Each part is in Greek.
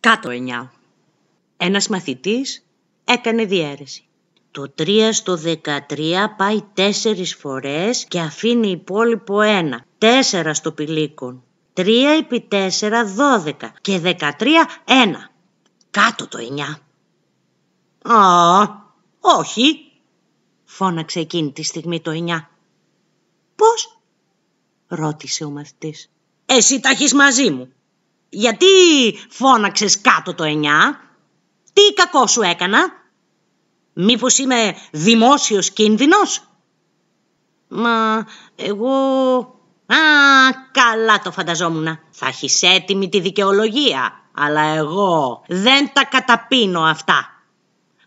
Κάτω 9. Ένας μαθητής έκανε διαίρεση. Το 3 στο 13 πάει 4 φορές και αφήνει υπόλοιπο 1. 4 στο πηλίκον. 3 επί 4, 12 και 13, 1. Κάτω το 9. Α, όχι, φώναξε εκείνη τη στιγμή το 9. Πώς, ρώτησε ο μαθητής. Εσύ τα έχεις μαζί μου, γιατί φώναξες κάτω το εννιά. Τι κακό σου έκανα. Μήπως είμαι δημόσιος κίνδυνος. Μα εγώ... Α, καλά το φανταζόμουν. Θα έχεις έτοιμη τη δικαιολογία. Αλλά εγώ δεν τα καταπίνω αυτά.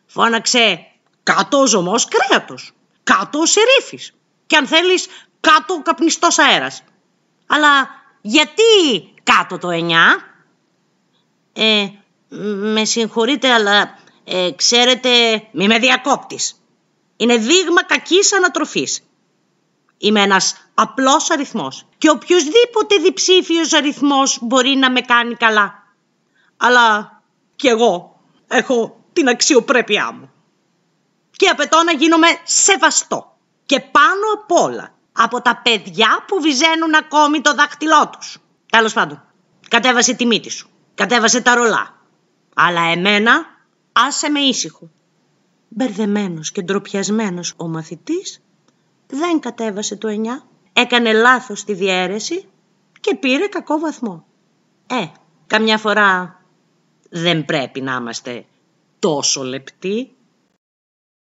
Φώναξες κάτω ο ζωμός κρέατος. Κάτω σερίφης. Και αν θέλεις κάτω καπνιστός αέρας. Αλλά γιατί κάτω το 9. Ε, με συγχωρείτε, αλλά ε, ξέρετε, μη με διακόπτης. Είναι δείγμα κακής ανατροφής. Είμαι ένας απλός αριθμός. Και οποιοδήποτε διψήφιος αριθμός μπορεί να με κάνει καλά. Αλλά κι εγώ έχω την αξιοπρέπειά μου. Και απαιτώ να γίνομαι σεβαστό. Και πάνω απ' όλα από τα παιδιά που βυζένουν ακόμη το δάχτυλό τους. Τέλος πάντων. Κατέβασε τη μύτη σου. Κατέβασε τα ρολά. Αλλά εμένα άσε με ήσυχο. Μπερδεμένος και ντροπιασμένος ο μαθητής δεν κατέβασε το εννιά. Έκανε λάθος τη διαίρεση και πήρε κακό βαθμό. Ε, καμιά φορά δεν πρέπει να είμαστε τόσο λεπτοί.